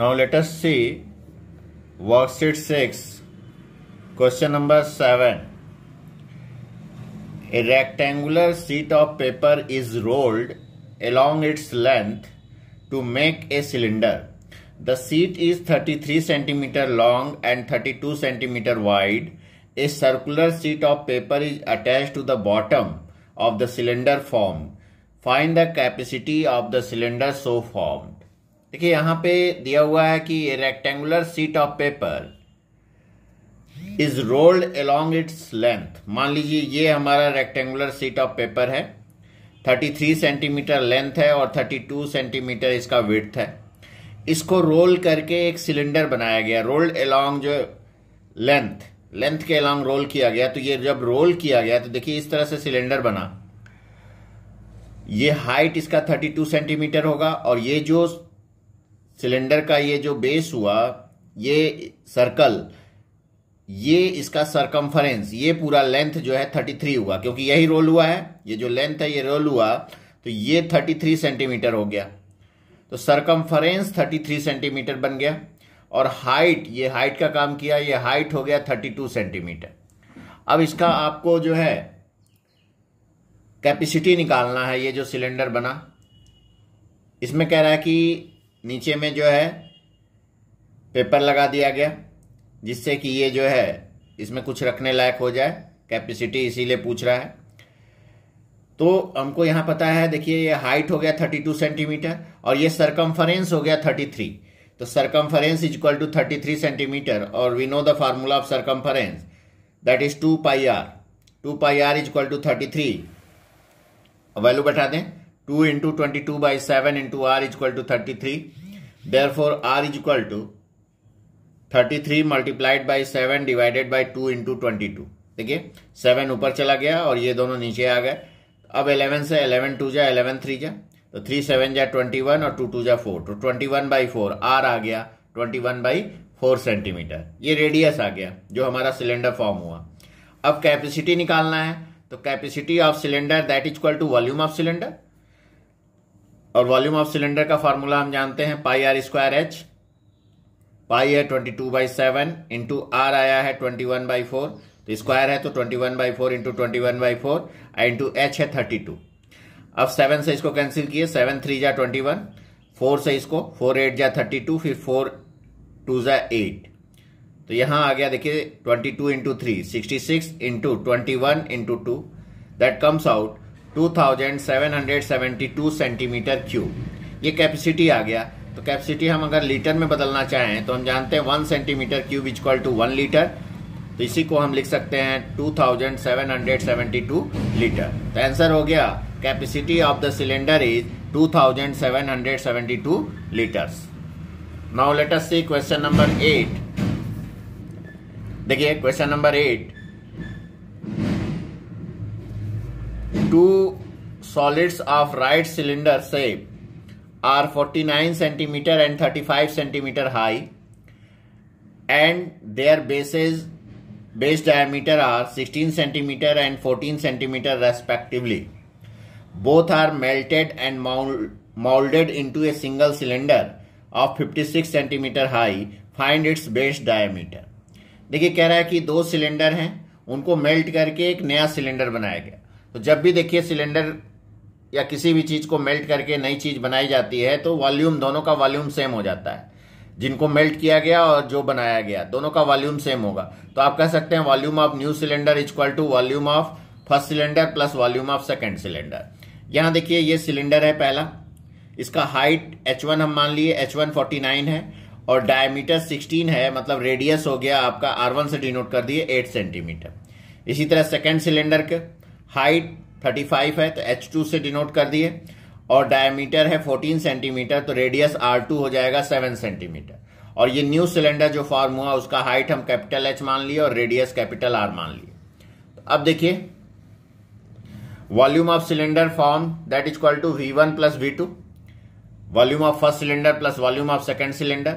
Now let us see worksheet 6 question number 7 a rectangular sheet of paper is rolled along its length to make a cylinder the sheet is 33 centimeter long and 32 centimeter wide a circular sheet of paper is attached to the bottom of the cylinder formed find the capacity of the cylinder so formed देखिए यहां पे दिया हुआ है कि rectangular sheet of paper is rolled along its length मान लीजिए ये हमारा रेक्टेंगुलर सीट ऑफ पेपर है 33 सेंटीमीटर लेंथ है और 32 सेंटीमीटर इसका विथ है इसको रोल करके एक सिलेंडर बनाया गया रोल्ड अलोंग जो लेंथ लेंथ के अलोंग रोल किया गया तो ये जब रोल किया गया तो देखिए इस तरह से सिलेंडर बना ये हाइट इसका 32 सेंटीमीटर होगा और ये जो सिलेंडर का ये जो बेस हुआ ये सर्कल ये इसका सरकमफरेंस ये पूरा लेंथ जो है 33 हुआ क्योंकि यही रोल हुआ है ये जो लेंथ है ये रोल हुआ तो ये 33 सेंटीमीटर हो गया तो सरकमफरेंस 33 सेंटीमीटर बन गया और हाइट ये हाइट का काम किया ये हाइट हो गया 32 सेंटीमीटर अब इसका आपको जो है कैपेसिटी निकालना है ये जो सिलेंडर बना इसमें कह रहा है कि नीचे में जो है पेपर लगा दिया गया जिससे कि ये जो है इसमें कुछ रखने लायक हो जाए कैपेसिटी इसीलिए पूछ रहा है तो हमको यहाँ पता है देखिए ये हाइट हो गया 32 सेंटीमीटर और ये सरकमफरेंस हो गया 33 तो circumference is equal to 33 centimetre और we know the formula of circumference that is two pi r two pi r is equal to thirty three value बैठा दें two into 2 into 22 by 7 into two thirty three therefore are is equal to thirty three multiplied by seven divided by two into twenty two देखिए seven ऊपर चला गया और ये दोनों नीचे आ गए अब इलेवन से इलेवन टू जा इलेवन थ्री जा तो थ्री सेवन जा ट्वेंटी वन और टू टू जा फोर तो twenty one by four r आ गया twenty one by four centimetre ये रेडियस आ गया जो हमारा सिलेंडर फॉर्म हुआ अब कैपेसिटी निकालना है तो capacity of cylinder that is equal to volume of cylinder और वॉल्यूम ऑफ सिलेंडर का फॉर्मूला हम जानते हैं pi are square h pi है twenty two by seven into r आया है ट्वेंटी वन बाई फोर तो स्क्वायर है तो twenty one by four into twenty one by four into h है थर्टी टू अब सेवन से इसको कैंसिल किए सेवन थ्री जा ट्वेंटी वन फोर से इसको फोर एट जा थर्टी टू फिर फोर टू जा एट तो यहाँ आ गया देखिए twenty two into three sixty six into twenty one into two that comes out 2772 centimetre cube ये कैपेसिटी आ गया तो कैपेसिटी हम अगर लीटर में बदलना चाहें तो हम जानते हैं one centimetre cube is equal to one litre तो इसी को हम लिख सकते हैं 2772 लीटर तो आंसर हो गया capacity of the cylinder is 2772 litres now let us see question number eight देखिए question number eight two solids of right cylinder से are 49 centimetre and 35 centimetre high and their bases base diameter are 16 centimetre and 14 centimetre respectively both are melted and moulded into a single cylinder of 56 centimetre high find its base diameter देखिए कह रहा है कि दो cylinder हैं उनको melt करके एक नया सिलेंडर बनाया गया तो जब भी देखिए सिलेंडर या किसी भी चीज़ को मेल्ट करके नई चीज़ बनाई जाती है तो वॉल्यूम दोनों का वॉल्यूम सेम हो जाता है जिनको मेल्ट किया गया और जो बनाया गया दोनों का वॉल्यूम सेम होगा तो आप कह सकते हैं volume of new cylinder equal to volume of first cylinder plus volume of second cylinder यहां देखिए ये सिलेंडर है पहला इसका हाइट वन हम मान लिए फोर्टी नाइन है और डायमीटर 16 है मतलब रेडियस हो गया आपका आर वन से डिनोट कर दिए 8 सेंटीमीटर इसी तरह सेकेंड सिलेंडर के हाइट 35 है तो H2 से डिनोट कर दिए और डायमीटर है 14 सेंटीमीटर तो रेडियस R2 हो जाएगा 7 सेंटीमीटर और ये न्यू सिलेंडर जो फॉर्म हुआ उसका हाइट हम कैपिटल एच मान लिए और रेडियस कैपिटल आर मान लिए तो अब देखिए volume of cylinder form that is equal to V one plus V two volume of first cylinder plus volume of second cylinder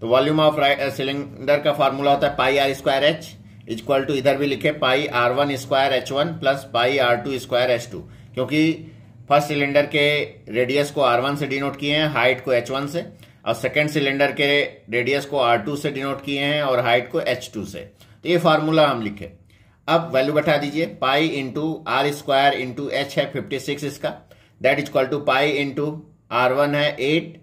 तो वॉल्यूम ऑफ सिलेंडर का फॉर्मूला होता है pi are square H equal to इधर भी लिखे pi r one square h one plus pi r two square h two क्योंकि first cylinder के radius को आर वन से डिनोट किए हैं हाइट को एच वन से और सेकेंड सिलेंडर के रेडियस को आर टू से डिनोट किए हैं और हाइट को एच टू से तो ये फार्मूला हम लिखे अब वैल्यू बैठा दीजिए pi into r square into h है फिफ्टी सिक्स इसका that is equal to pi into r one है एट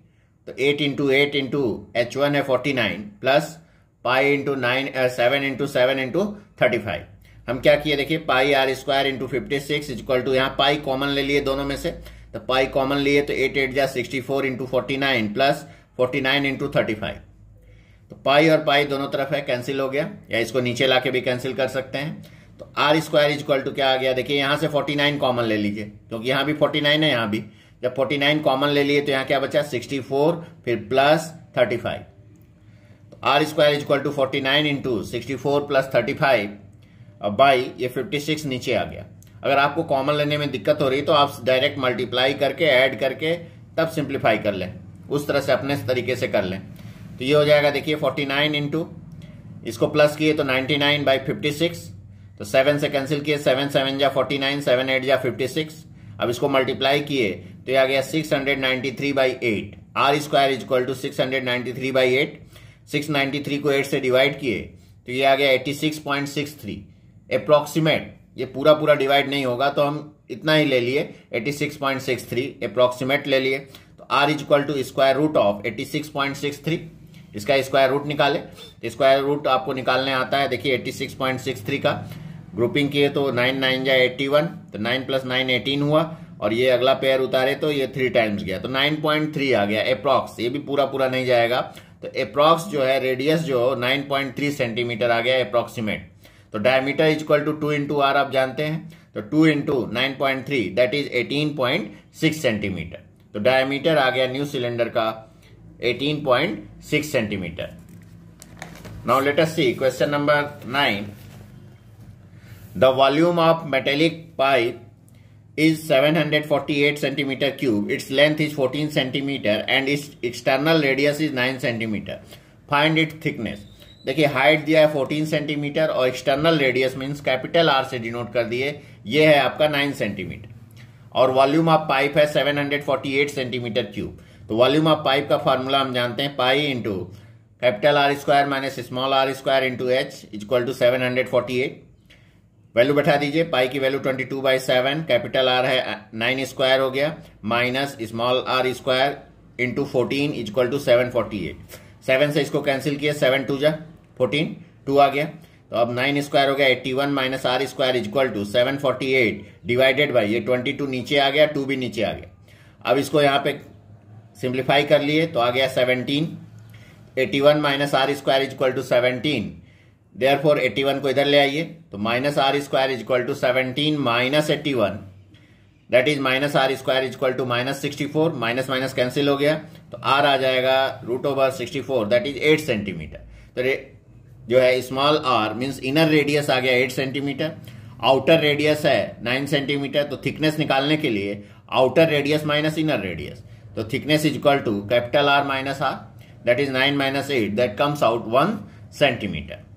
तो eight into eight into h one है forty nine plus pi into nine seven into seven into thirty five हम क्या किए देखिए pi are square into fifty six equal to यहाँ pi common ले लिए दोनों में से तो पाई कॉमन लिए तो एट एट जा sixty four into forty nine plus forty nine into thirty five तो पाई और पाई दोनों तरफ है कैंसिल हो गया या इसको नीचे ला भी कैंसिल कर सकते हैं तो आर स्क्वायर इक्वल टू क्या आ गया देखिए यहां से फोर्टी नाइन कॉमन ले लीजिए क्योंकि यहां भी फोर्टी नाइन है यहां भी जब फोर्टी नाइन कॉमन ले लिए तो यहाँ क्या बचा सिक्सटी फोर फिर plus thirty five R square equal to forty nine into sixty four plus thirty five by ये फिफ्टी सिक्स नीचे आ गया अगर आपको कॉमन लेने में दिक्कत हो रही है तो आप डायरेक्ट मल्टीप्लाई करके ऐड करके तब सिंप्लीफाई कर लें उस तरह से अपने तरीके से कर लें तो ये हो जाएगा देखिए फोर्टी नाइन इंटू इसको प्लस किए तो ninety nine by fifty six तो सेवन से कैंसिल किए सेवन सेवन जा फोर्टी नाइन सेवन एट जा फिफ्टी सिक्स अब इसको मल्टीप्लाई किए तो ये आ गया six hundred ninety three by eight R square is equal to six hundred ninety three by eight 693 को 8 से डिवाइड किए तो ये आ गया 86.63 अप्रॉक्सीमेट ये पूरा पूरा डिवाइड नहीं होगा तो हम इतना ही ले लिए 86.63 अप्रॉक्सीमेट ले लिए तो R is equal to square root of 86.63 इसका स्क्वायर रूट निकाले तो स्क्वायर रूट आपको निकालने आता है देखिए 86.63 का ग्रुपिंग किए तो नाइन नाइन जाए एट्टी वन तो नाइन प्लस नाइन एटीन हुआ और ये अगला पेयर उतारे तो ये थ्री टाइम्स गया तो नाइन पॉइंट थ्री आ गया अप्रॉक्स ये भी पूरा पूरा नहीं जाएगा तो अप्रॉक्स जो है रेडियस जो 9.3 सेंटीमीटर आ गया अप्रोक्सीमेट तो diameter is equal to two into R आप जानते हैं तो two into nine point three that is eighteen point six centimetre तो डायमीटर आ गया न्यू सिलेंडर का eighteen point six centimetre now let us see question number nine the volume of metallic pipe is 748 centimeter cube. Its length is 14 centimeter and its external radius is 9 centimeter. Find its thickness. देखिए height दिया है 14 centimetre और external radius means capital R से denote कर दिए ये है आपका 9 सेंटीमीटर और वॉल्यूम ऑफ पाइप है 748 सेंटीमीटर क्यूब तो वॉल्यूम ऑफ पाइप का फॉर्मूला हम जानते हैं pi into capital R square minus small R square into H equal to seven value बैठा दीजिए पाई की value twenty two by seven capital R है नाइन स्क्वायर हो गया minus small R square into fourteen is equal to seven forty eight seven से इसको cancel किया seven two जा फोर्टीन टू आ गया तो अब नाइन स्क्वायर हो गया eighty one minus R square is equal to seven forty eight divided by ये ट्वेंटी टू नीचे आ गया टू भी नीचे आ गया अब इसको यहाँ पे सिंप्लीफाई कर लिए तो आ गया seventeen eighty one minus R square is equal to seventeen therefore eighty one को इधर ले आइए तो minus R square is equal to seventeen minus eighty one that is minus R square is equal to minus sixty four minus minus cancel हो गया तो R आ जाएगा root over sixty four that is eight centimetre तो जो है small R means inner radius आ गया एट सेंटीमीटर आउटर रेडियस है नाइन सेंटीमीटर तो थिकनेस निकालने के लिए outer radius minus inner radius तो thickness is equal to capital R minus R that is nine minus eight that comes out one centimetre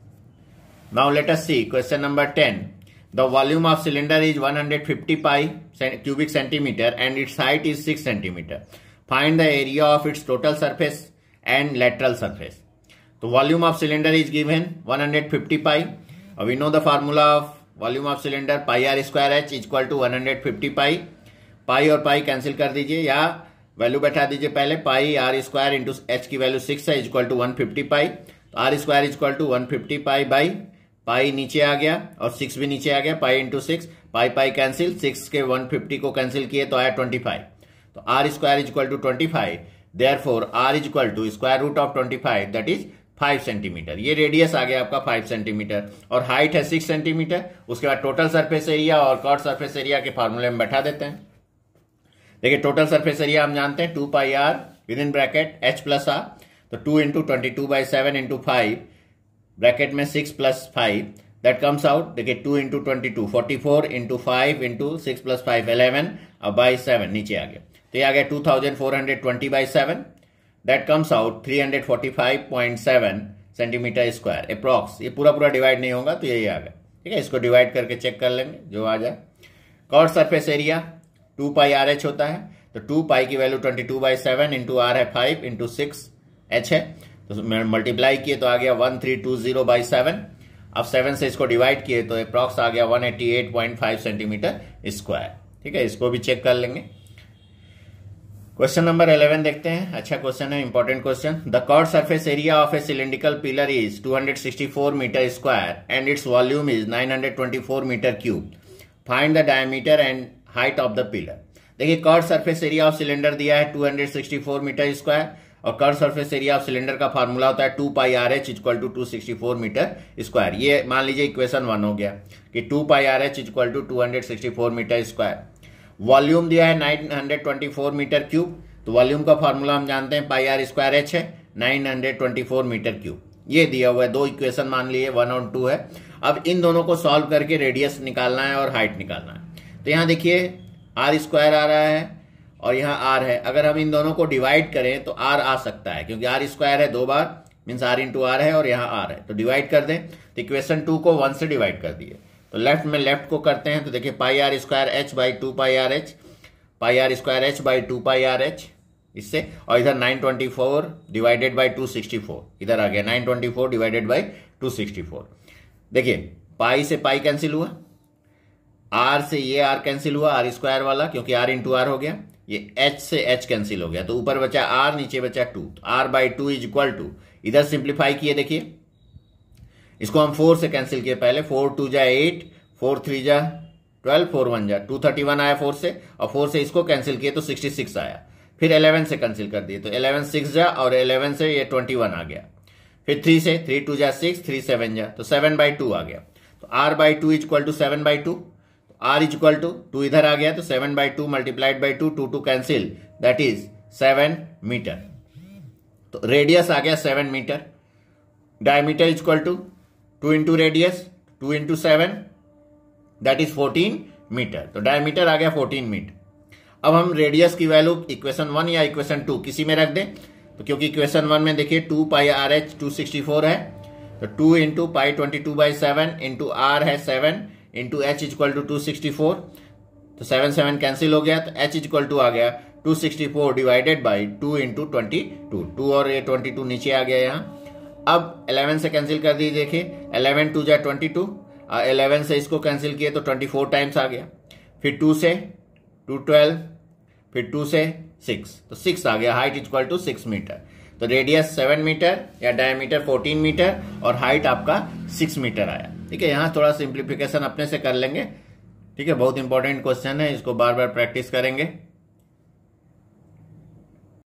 Now let us see question number 10. The volume of cylinder is 150 pi cubic centimeter and its height is 6 centimeter. Find the area of its total surface and lateral surface. The volume of cylinder is given 150 pi. We know the formula of volume volume of cylinder pi are square H equal to 150 pi. Pi or pi cancel कर दीजिए या value बैठा दीजिए पहले pi are square into H की value six है equal to one fifty pi तो R square equal to one fifty pi by pi नीचे आ गया और सिक्स भी नीचे आ गया pi into six pi pi cancel six के वन फिफ्टी को कैंसिल किए तो आया ट्वेंटी फाइव तो R square is equal to twenty five therefore are is equal to square root of twenty five that is five centimetre ये radius आ गया आपका फाइव सेंटीमीटर और हाइट है सिक्स सेंटीमीटर उसके बाद टोटल सर्फेस एरिया और curved surface area के फॉर्मूले में बैठा देते हैं देखिए टोटल सर्फेस एरिया हम जानते हैं two pi R within bracket H plus R तो two into twenty two by seven into five bracket में six plus five that comes out देखिए two into twenty two forty four into five into six plus five eleven और by seven नीचे आ गया तो ये आ गया two thousand four hundred twenty by seven that comes out three hundred forty five point seven centimetre square approx ये पूरा पूरा डिवाइड नहीं होगा तो यही आ गया ठीक है इसको डिवाइड करके चेक कर लेंगे जो आ जाए curved surface area two pi R H होता है तो टू पाई की value twenty two by seven into R है फाइव इंटू सिक्स एच है तो मल्टीप्लाई किए तो आ गया one three two zero by seven अब सेवन से इसको डिवाइड किए तो अप्रॉक्स आ गया one eighty eight point five centimetre square ठीक है इसको भी चेक कर लेंगे क्वेश्चन नंबर इलेवन देखते हैं अच्छा क्वेश्चन है important question the curved surface area of a cylindrical pillar is 264 metre square and its volume is 924 metre cube find the diameter and height of the pillar देखिए curved surface area of cylinder दिया है 264 metre square और curved surface area of cylinder का formula होता है two pi R H equal to two sixty four metre square ये मान लीजिए इक्वेशन वन हो गया कि two pi R H equal to two hundred sixty four metre square volume दिया है nine hundred twenty four metre cube तो volume का फार्मूला हम जानते हैं पाई आर स्क्वायर एच है nine hundred twenty four metre cube ये दिया हुआ है दो इक्वेशन मान लिए वन और टू है अब इन दोनों को सॉल्व करके रेडियस निकालना है और हाइट निकालना है तो यहाँ देखिए आर स्क्वायर आ रहा है और यहाँ आर है अगर हम इन दोनों को डिवाइड करें तो आर आ सकता है क्योंकि आर स्क्वायर है दो बार मीन्स आर इंटू आर है और यहाँ आर है तो डिवाइड कर दें तो इक्वेशन टू को वन से डिवाइड कर दिए तो लेफ्ट में लेफ्ट को करते हैं तो देखिए pi are square H by two pi R H pi are square H by two pi R H इससे और इधर 924 डिवाइडेड बाई 264 इधर आ गया 924 डिवाइडेड बाई 264 देखिए पाई से पाई कैंसिल हुआ आर से ये आर कैंसिल हुआ आर स्क्वायर वाला क्योंकि आर इंटू आर हो गया ये एच से एच कैंसिल हो गया तो ऊपर बचा आर नीचे बचा टू तो R by two is equal to इधर सिंप्लीफाई किए देखिए इसको हम फोर से कैंसिल किए पहले फोर टू जा एट फोर थ्री जा ट्वेल्व फोर वन जा टू थर्टी वन आया फोर से और फोर से इसको कैंसिल किए तो सिक्सटी सिक्स आया फिर एलेवन से कैंसिल कर दिए तो एलेवन सिक्स जा और एलेवन से ये ट्वेंटी वन आ गया फिर थ्री से थ्री टू जा सिक्स थ्री सेवन जा तो सेवन बाई टू आ गया तो R by two is equal to seven by two R is equal to two इधर आ गया तो seven by two multiplied by two two two cancel that is seven metre तो रेडियस आ गया seven metre diameter is equal to two into radius two into seven that is fourteen metre तो diameter आ गया fourteen metre अब हम radius की value equation one या इक्वेशन टू किसी में रख दें तो क्योंकि इक्वेशन वन में देखिए two pi R H two sixty four है तो two into pi twenty two by seven into R है seven into H is equal to two sixty four तो सेवन सेवन कैंसिल हो गया तो एच इज इक्वल टू आ गया two sixty four divided by two into twenty two two और ये twenty two नीचे आ गया यहाँ अब एलेवन से कैंसिल कर दिए देखिए इलेवन टू जाए ट्वेंटी टू एलेवन से इसको कैंसिल किए तो ट्वेंटी फोर टाइम्स आ गया फिर टू से टू ट्वेल्व फिर टू से सिक्स तो सिक्स आ गया height equal to six metre तो रेडियस सेवन मीटर या डायमीटर फोर्टीन मीटर और हाइट आपका सिक्स मीटर आया ठीक है यहाँ थोड़ा सिंप्लीफिकेशन अपने से कर लेंगे ठीक है बहुत इंपॉर्टेंट क्वेश्चन है इसको बार बार प्रैक्टिस करेंगे